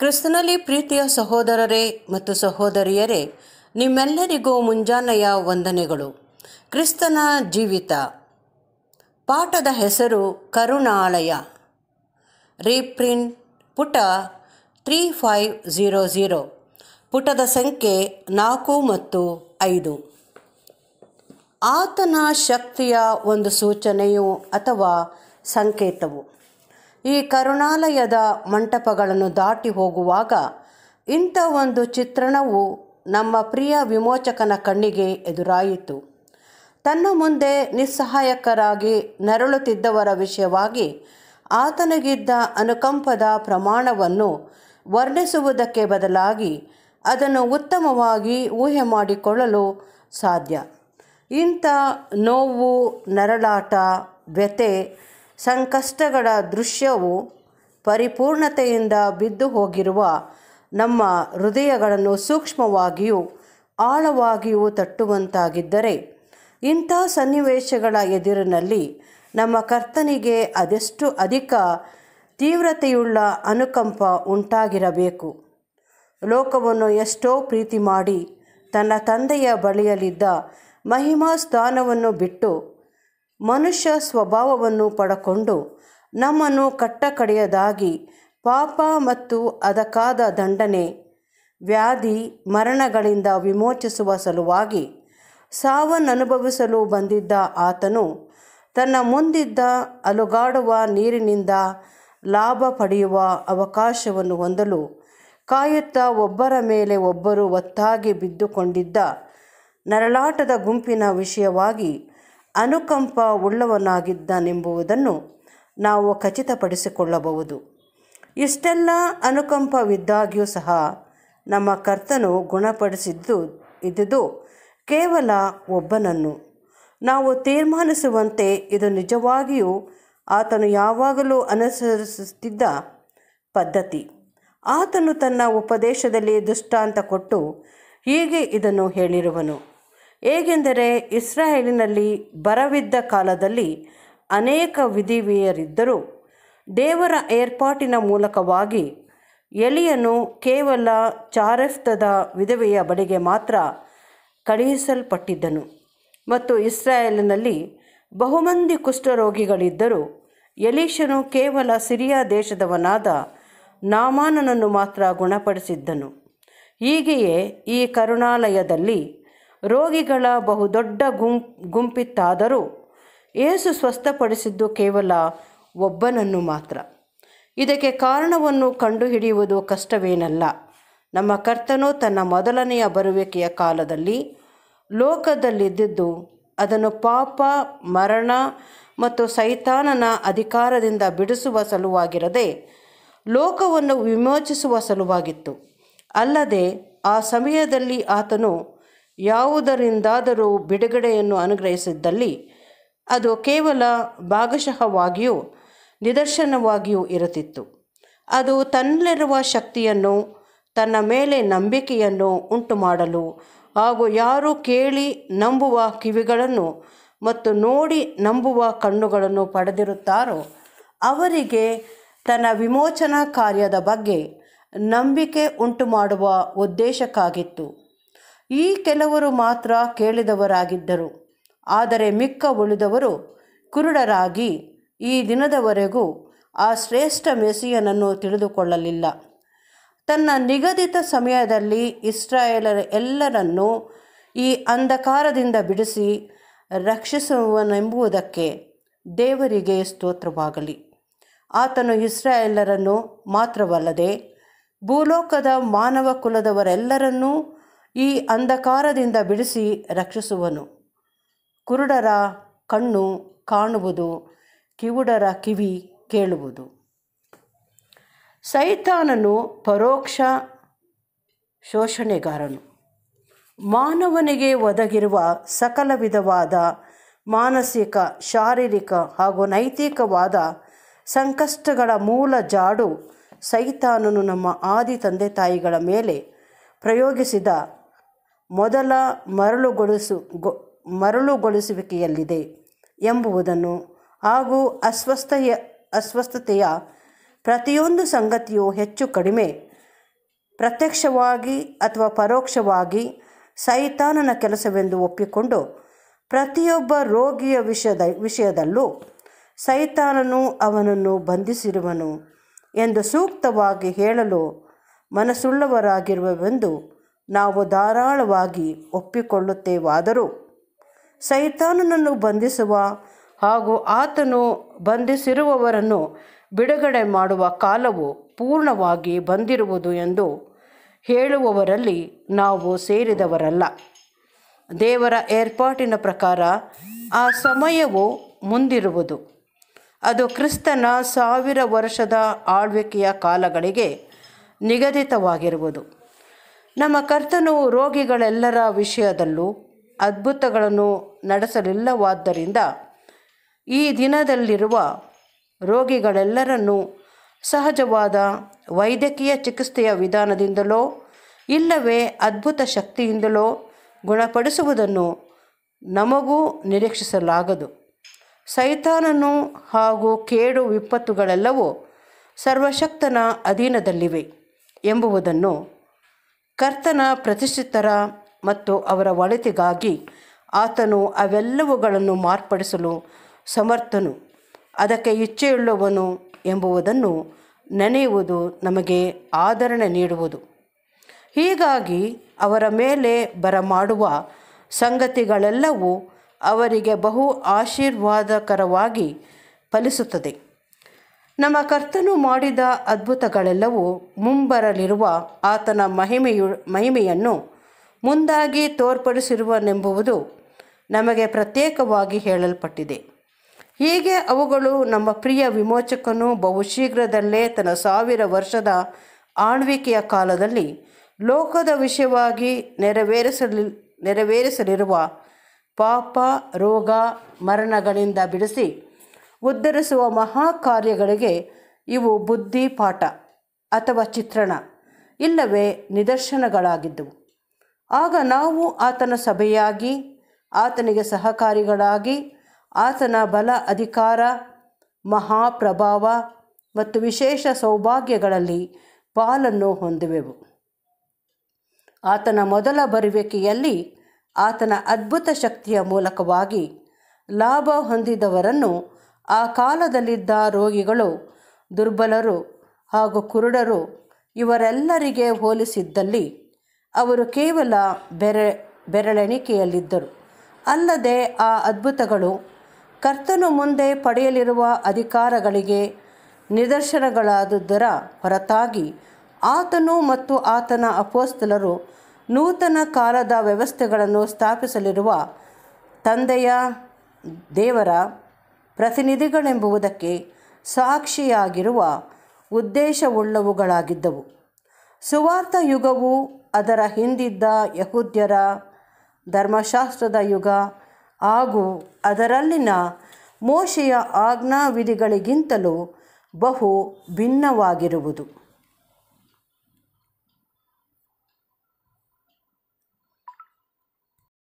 ಕ್ರಿಸ್ತನಲ್ಲಿ ಪ್ರೀತಿಯ ಸಹೋದರರೇ ಮತ್ತು ಸಹೋದರಿಯರೇ ನಿಮ್ಮೆಲ್ಲರಿಗೂ ಮುಂಜಾನೆಯ ವಂದನೆಗಳು ಕ್ರಿಸ್ತನ ಜೀವಿತ ಪಾಠದ ಹೆಸರು ಕರುಣಾಲಯ ರೀಪ್ರಿಂಟ್ ಪುಟ ತ್ರೀ ಫೈವ್ ಝೀರೋ ಝೀರೋ ಪುಟದ ಸಂಖ್ಯೆ ನಾಲ್ಕು ಮತ್ತು ಐದು ಆತನ ಶಕ್ತಿಯ ಒಂದು ಸೂಚನೆಯು ಅಥವಾ ಸಂಕೇತವು ಈ ಕರುಣಾಲಯದ ಮಂಟಪಗಳನ್ನು ದಾಟಿ ಹೋಗುವಾಗ ಇಂಥ ಒಂದು ಚಿತ್ರಣವು ನಮ್ಮ ಪ್ರಿಯ ವಿಮೋಚಕನ ಕಣ್ಣಿಗೆ ಎದುರಾಯಿತು ತನ್ನ ಮುಂದೆ ನಿಸ್ಸಹಾಯಕರಾಗಿ ನರಳುತ್ತಿದ್ದವರ ವಿಷಯವಾಗಿ ಆತನಿಗಿದ್ದ ಅನುಕಂಪದ ಪ್ರಮಾಣವನ್ನು ವರ್ಣಿಸುವುದಕ್ಕೆ ಬದಲಾಗಿ ಅದನ್ನು ಉತ್ತಮವಾಗಿ ಊಹೆ ಮಾಡಿಕೊಳ್ಳಲು ಸಾಧ್ಯ ಇಂಥ ನೋವು ನರಳಾಟ ವ್ಯತೆ ಸಂಕಷ್ಟಗಳ ದೃಶ್ಯವು ಪರಿಪೂರ್ಣತೆಯಿಂದ ಬಿದ್ದು ಹೋಗಿರುವ ನಮ್ಮ ಹೃದಯಗಳನ್ನು ಸೂಕ್ಷ್ಮವಾಗಿಯೂ ಆಳವಾಗಿಯೂ ತಟ್ಟುವಂತಾಗಿದ್ದರೆ ಇಂಥ ಸನ್ನಿವೇಶಗಳ ಎದುರಿನಲ್ಲಿ ನಮ್ಮ ಕರ್ತನಿಗೆ ಅದೆಷ್ಟು ಅಧಿಕ ತೀವ್ರತೆಯುಳ್ಳ ಅನುಕಂಪ ಉಂಟಾಗಿರಬೇಕು ಲೋಕವನ್ನು ಎಷ್ಟೋ ಪ್ರೀತಿ ಮಾಡಿ ತನ್ನ ತಂದೆಯ ಬಳಿಯಲ್ಲಿದ್ದ ಮಹಿಮಾ ಸ್ಥಾನವನ್ನು ಬಿಟ್ಟು ಮನುಷ್ಯ ಸ್ವಭಾವವನ್ನು ಪಡಕೊಂಡು ನಮ್ಮನ್ನು ಕಟ್ಟಕಡೆಯದಾಗಿ ಪಾಪ ಮತ್ತು ಅದಕ್ಕಾದ ದಂಡನೆ ವ್ಯಾಧಿ ಮರಣಗಳಿಂದ ವಿಮೋಚಿಸುವ ಸಲುವಾಗಿ ಸಾವನ್ನನುಭವಿಸಲು ಬಂದಿದ್ದ ಆತನು ತನ್ನ ಮುಂದಿದ್ದ ಅಲುಗಾಡುವ ನೀರಿನಿಂದ ಲಾಭ ಪಡೆಯುವ ಅವಕಾಶವನ್ನು ಹೊಂದಲು ಕಾಯುತ್ತಾ ಒಬ್ಬರ ಮೇಲೆ ಒಬ್ಬರು ಒತ್ತಾಗಿ ಬಿದ್ದುಕೊಂಡಿದ್ದ ನರಳಾಟದ ಗುಂಪಿನ ವಿಷಯವಾಗಿ ಅನುಕಂಪ ಉಳ್ಳವನಾಗಿದ್ದನೆಂಬುದನ್ನು ನಾವು ಖಚಿತಪಡಿಸಿಕೊಳ್ಳಬಹುದು ಇಷ್ಟೆಲ್ಲ ಅನುಕಂಪವಿದ್ದಾಗ್ಯೂ ಸಹ ನಮ್ಮ ಕರ್ತನು ಗುಣಪಡಿಸಿದ್ದು ಇದ್ದುದು ಕೇವಲ ಒಬ್ಬನನ್ನು ನಾವು ತೀರ್ಮಾನಿಸುವಂತೆ ಇದು ನಿಜವಾಗಿಯೂ ಆತನು ಯಾವಾಗಲೂ ಅನುಸರಿಸುತ್ತಿದ್ದ ಪದ್ಧತಿ ಆತನು ತನ್ನ ಉಪದೇಶದಲ್ಲಿ ದುಷ್ಟಾಂತ ಕೊಟ್ಟು ಹೀಗೆ ಇದನ್ನು ಹೇಳಿರುವನು ಹೇಗೆಂದರೆ ಇಸ್ರಾಯೇಲಿನಲ್ಲಿ ಬರವಿದ್ದ ಕಾಲದಲ್ಲಿ ಅನೇಕ ವಿಧಿವಿಯರಿದ್ದರೂ ದೇವರ ಏರ್ಪಾಟಿನ ಮೂಲಕವಾಗಿ ಎಲಿಯನು ಕೇವಲ ಚಾರೆಫ್ತದ ವಿಧವೆಯ ಬಳಿಗೆ ಮಾತ್ರ ಕಳುಹಿಸಲ್ಪಟ್ಟಿದ್ದನು ಮತ್ತು ಇಸ್ರಾಯೇಲಿನಲ್ಲಿ ಬಹುಮಂದಿ ಕುಷ್ಠರೋಗಿಗಳಿದ್ದರೂ ಯಲೀಶನು ಕೇವಲ ಸಿರಿಯಾ ದೇಶದವನಾದ ನಾಮಾನನನ್ನು ಮಾತ್ರ ಗುಣಪಡಿಸಿದ್ದನು ಹೀಗೆಯೇ ಈ ಕರುಣಾಲಯದಲ್ಲಿ ರೋಗಿಗಳ ಬಹುದೊಡ್ಡ ಗುಂ ಗುಂಪಿತ್ತಾದರೂ ಏಸು ಸ್ವಸ್ಥಪಡಿಸಿದ್ದು ಕೇವಲ ಒಬ್ಬನನ್ನು ಮಾತ್ರ ಇದಕ್ಕೆ ಕಾರಣವನ್ನು ಕಂಡುಹಿಡಿಯುವುದು ಕಷ್ಟವೇನಲ್ಲ ನಮ್ಮ ಕರ್ತನು ತನ್ನ ಮೊದಲನೆಯ ಬರುವಿಕೆಯ ಕಾಲದಲ್ಲಿ ಲೋಕದಲ್ಲಿದ್ದಿದ್ದು ಅದನ್ನು ಪಾಪ ಮರಣ ಮತ್ತು ಸೈತಾನನ ಅಧಿಕಾರದಿಂದ ಬಿಡಿಸುವ ಸಲುವಾಗಿರದೆ ಲೋಕವನ್ನು ವಿಮೋಚಿಸುವ ಸಲುವಾಗಿತ್ತು ಅಲ್ಲದೆ ಆ ಸಮಯದಲ್ಲಿ ಆತನು ಯಾವುದರಿಂದಾದರೂ ಬಿಡುಗಡೆಯನ್ನು ಅನುಗ್ರಹಿಸಿದ್ದಲ್ಲಿ ಅದು ಕೇವಲ ಭಾಗಶಃವಾಗಿಯೂ ನಿದರ್ಶನವಾಗಿಯೂ ಇರುತ್ತಿತ್ತು ಅದು ತನ್ನಲ್ಲಿರುವ ಶಕ್ತಿಯನ್ನು ತನ್ನ ಮೇಲೆ ನಂಬಿಕೆಯನ್ನು ಉಂಟು ಮಾಡಲು ಹಾಗೂ ಯಾರು ಕೇಳಿ ನಂಬುವ ಕಿವಿಗಳನ್ನು ಮತ್ತು ನೋಡಿ ನಂಬುವ ಕಣ್ಣುಗಳನ್ನು ಪಡೆದಿರುತ್ತಾರೋ ಅವರಿಗೆ ತನ್ನ ವಿಮೋಚನಾ ಕಾರ್ಯದ ಬಗ್ಗೆ ನಂಬಿಕೆ ಉಂಟು ಮಾಡುವ ಉದ್ದೇಶಕ್ಕಾಗಿತ್ತು ಈ ಕೆಲವರು ಮಾತ್ರ ಕೇಳಿದವರಾಗಿದ್ದರು ಆದರೆ ಮಿಕ್ಕ ಉಳಿದವರು ಕುರುಡರಾಗಿ ಈ ದಿನದವರೆಗೂ ಆ ಶ್ರೇಷ್ಠ ಮೆಸಿಯನನ್ನು ತಿಳಿದುಕೊಳ್ಳಲಿಲ್ಲ ತನ್ನ ನಿಗದಿತ ಸಮಯದಲ್ಲಿ ಇಸ್ರಾಯೇಲರ ಎಲ್ಲರನ್ನೂ ಈ ಅಂಧಕಾರದಿಂದ ಬಿಡಿಸಿ ರಕ್ಷಿಸುವನೆಂಬುವುದಕ್ಕೆ ದೇವರಿಗೆ ಸ್ತೋತ್ರವಾಗಲಿ ಆತನು ಇಸ್ರಾಯೇಲರನ್ನು ಮಾತ್ರವಲ್ಲದೆ ಭೂಲೋಕದ ಮಾನವ ಕುಲದವರೆಲ್ಲರನ್ನೂ ಈ ಅಂಧಕಾರದಿಂದ ಬಿಡಿಸಿ ರಕ್ಷಿಸುವನು ಕುರುಡರ ಕಣ್ಣು ಕಾಣುವುದು ಕಿವುಡರ ಕಿವಿ ಕೇಳುವುದು ಸೈತಾನನು ಪರೋಕ್ಷ ಶೋಷಣೆಗಾರನು ಮಾನವನಿಗೆ ಒದಗಿರುವ ಸಕಲ ವಿಧವಾದ ಮಾನಸಿಕ ಶಾರೀರಿಕ ಹಾಗೂ ನೈತಿಕವಾದ ಸಂಕಷ್ಟಗಳ ಮೂಲ ಜಾಡು ಸೈತಾನನು ನಮ್ಮ ಆದಿ ತಂದೆ ತಾಯಿಗಳ ಮೇಲೆ ಪ್ರಯೋಗಿಸಿದ ಮೊದಲ ಮರಳುಗೊಳಿಸು ಗೊ ಮರಳುಗೊಳಿಸುವಿಕೆಯಲ್ಲಿದೆ ಎಂಬುವುದನ್ನು ಹಾಗೂ ಅಸ್ವಸ್ಥೆಯ ಅಸ್ವಸ್ಥತೆಯ ಪ್ರತಿಯೊಂದು ಸಂಗತಿಯು ಹೆಚ್ಚು ಕಡಿಮೆ ಪ್ರತ್ಯಕ್ಷವಾಗಿ ಅಥವಾ ಪರೋಕ್ಷವಾಗಿ ಸೈತಾನನ ಕೆಲಸವೆಂದು ಒಪ್ಪಿಕೊಂಡು ಪ್ರತಿಯೊಬ್ಬ ರೋಗಿಯ ವಿಷಯದ ವಿಷಯದಲ್ಲೂ ಸೈತಾನನು ಅವನನ್ನು ಬಂಧಿಸಿರುವನು ಎಂದು ಸೂಕ್ತವಾಗಿ ಹೇಳಲು ಮನಸ್ಸುಳ್ಳವರಾಗಿರುವವೆಂದು ನಾವು ಧಾರಾಳವಾಗಿ ಒಪ್ಪಿಕೊಳ್ಳುತ್ತೇವಾದರೂ ಸೈತಾನನನ್ನು ಬಂಧಿಸುವ ಹಾಗೂ ಆತನು ಬಂಧಿಸಿರುವವರನ್ನು ಬಿಡುಗಡೆ ಮಾಡುವ ಕಾಲವು ಪೂರ್ಣವಾಗಿ ಬಂದಿರುವುದು ಎಂದು ಹೇಳುವವರಲ್ಲಿ ನಾವು ಸೇರಿದವರಲ್ಲ ದೇವರ ಏರ್ಪಾಟಿನ ಪ್ರಕಾರ ಆ ಸಮಯವು ಮುಂದಿರುವುದು ಅದು ಕ್ರಿಸ್ತನ ಸಾವಿರ ವರ್ಷದ ಆಳ್ವಿಕೆಯ ಕಾಲಗಳಿಗೆ ನಿಗದಿತವಾಗಿರುವುದು ನಮ್ಮ ಕರ್ತನು ರೋಗಿಗಳೆಲ್ಲರ ವಿಷಯದಲ್ಲೂ ಅದ್ಭುತಗಳನ್ನು ನಡೆಸಲಿಲ್ಲವಾದ್ದರಿಂದ ಈ ದಿನದಲ್ಲಿರುವ ರೋಗಿಗಳೆಲ್ಲರನ್ನು ಸಹಜವಾದ ವೈದ್ಯಕೀಯ ಚಿಕಿತ್ಸೆಯ ವಿಧಾನದಿಂದಲೋ ಇಲ್ಲವೇ ಅದ್ಭುತ ಶಕ್ತಿಯಿಂದಲೋ ಗುಣಪಡಿಸುವುದನ್ನು ನಮಗೂ ನಿರೀಕ್ಷಿಸಲಾಗದು ಸೈತಾನನು ಹಾಗೂ ಕೇಡು ವಿಪತ್ತುಗಳೆಲ್ಲವೂ ಸರ್ವಶಕ್ತನ ಅಧೀನದಲ್ಲಿವೆ ಎಂಬುವುದನ್ನು ಕರ್ತನ ಪ್ರತಿಷ್ಠಿತರ ಮತ್ತು ಅವರ ಒಳಿತಿಗಾಗಿ ಆತನು ಅವೆಲ್ಲವುಗಳನ್ನು ಮಾರ್ಪಡಿಸಲು ಸಮರ್ಥನು ಅದಕ್ಕೆ ಇಚ್ಛೆಯುಳ್ಳವನು ಎಂಬುವುದನ್ನು ನೆನೆಯುವುದು ನಮಗೆ ಆದರಣೆ ನೀಡುವುದು ಹೀಗಾಗಿ ಅವರ ಮೇಲೆ ಬರಮಾಡುವ ಸಂಗತಿಗಳೆಲ್ಲವೂ ಅವರಿಗೆ ಬಹು ಆಶೀರ್ವಾದಕರವಾಗಿ ಫಲಿಸುತ್ತದೆ ನಮ್ಮ ಕರ್ತನು ಮಾಡಿದ ಅದ್ಭುತಗಳೆಲ್ಲವೂ ಮುಂಬರಲಿರುವ ಆತನ ಮಹಿಮೆಯು ಮಹಿಮೆಯನ್ನು ಮುಂದಾಗಿ ತೋರ್ಪಡಿಸಿರುವನೆಂಬುವುದು ನಮಗೆ ಪ್ರತ್ಯೇಕವಾಗಿ ಹೇಳಲ್ಪಟ್ಟಿದೆ ಹೀಗೆ ಅವುಗಳು ನಮ್ಮ ಪ್ರಿಯ ವಿಮೋಚಕನು ಬಹುಶೀಘ್ರದಲ್ಲೇ ತನ್ನ ಸಾವಿರ ವರ್ಷದ ಆಳ್ವಿಕೆಯ ಕಾಲದಲ್ಲಿ ಲೋಕದ ವಿಷಯವಾಗಿ ನೆರವೇರಿಸಲಿ ನೆರವೇರಿಸಲಿರುವ ಪಾಪ ರೋಗ ಮರಣಗಳಿಂದ ಬಿಡಿಸಿ ಉದ್ಧರಿಸುವ ಮಹಾ ಕಾರ್ಯಗಳಿಗೆ ಇವು ಬುದ್ಧಿ ಪಾಠ ಅಥವಾ ಚಿತ್ರಣ ಇಲ್ಲವೇ ನಿದರ್ಶನಗಳಾಗಿದ್ದವು ಆಗ ನಾವು ಆತನ ಸಭೆಯಾಗಿ ಆತನಿಗೆ ಸಹಕಾರಿಗಳಾಗಿ ಆತನ ಬಲ ಅಧಿಕಾರ ಮಹಾಪ್ರಭಾವ ಮತ್ತು ವಿಶೇಷ ಸೌಭಾಗ್ಯಗಳಲ್ಲಿ ಪಾಲನ್ನು ಹೊಂದುವೆವು ಆತನ ಮೊದಲ ಬರುವಿಕೆಯಲ್ಲಿ ಆತನ ಅದ್ಭುತ ಶಕ್ತಿಯ ಮೂಲಕವಾಗಿ ಲಾಭ ಹೊಂದಿದವರನ್ನು ಆ ಕಾಲದಲ್ಲಿದ್ದ ರೋಗಿಗಳು ದುರ್ಬಲರು ಹಾಗೂ ಕುರುಡರು ಇವರೆಲ್ಲರಿಗೆ ಹೋಲಿಸಿದ್ದಲ್ಲಿ ಅವರು ಕೇವಲ ಬೆರೆ ಬೆರಳೆಣಿಕೆಯಲ್ಲಿದ್ದರು ಅಲ್ಲದೆ ಆ ಅದ್ಭುತಗಳು ಕರ್ತನು ಮುಂದೆ ಪಡೆಯಲಿರುವ ಅಧಿಕಾರಗಳಿಗೆ ನಿದರ್ಶನಗಳಾದುದರ ಹೊರತಾಗಿ ಆತನು ಮತ್ತು ಆತನ ಅಪೋಸ್ತಲರು ನೂತನ ಕಾಲದ ವ್ಯವಸ್ಥೆಗಳನ್ನು ಸ್ಥಾಪಿಸಲಿರುವ ತಂದೆಯ ದೇವರ ಪ್ರತಿನಿಧಿಗಳೆಂಬುವುದಕ್ಕೆ ಸಾಕ್ಷಿಯಾಗಿರುವ ಉದ್ದೇಶವುಳ್ಳವುಗಳಾಗಿದ್ದವು ಸುವಾರ್ಥ ಯುಗವು ಅದರ ಹಿಂದಿದ್ದ ಯಹೂದ್ಯರ ಧರ್ಮಶಾಸ್ತ್ರದ ಯುಗ ಹಾಗೂ ಅದರಲ್ಲಿನ ಮೋಶೆಯ ಆಜ್ಞಾವಿಧಿಗಳಿಗಿಂತಲೂ ಬಹು ಭಿನ್ನವಾಗಿರುವುದು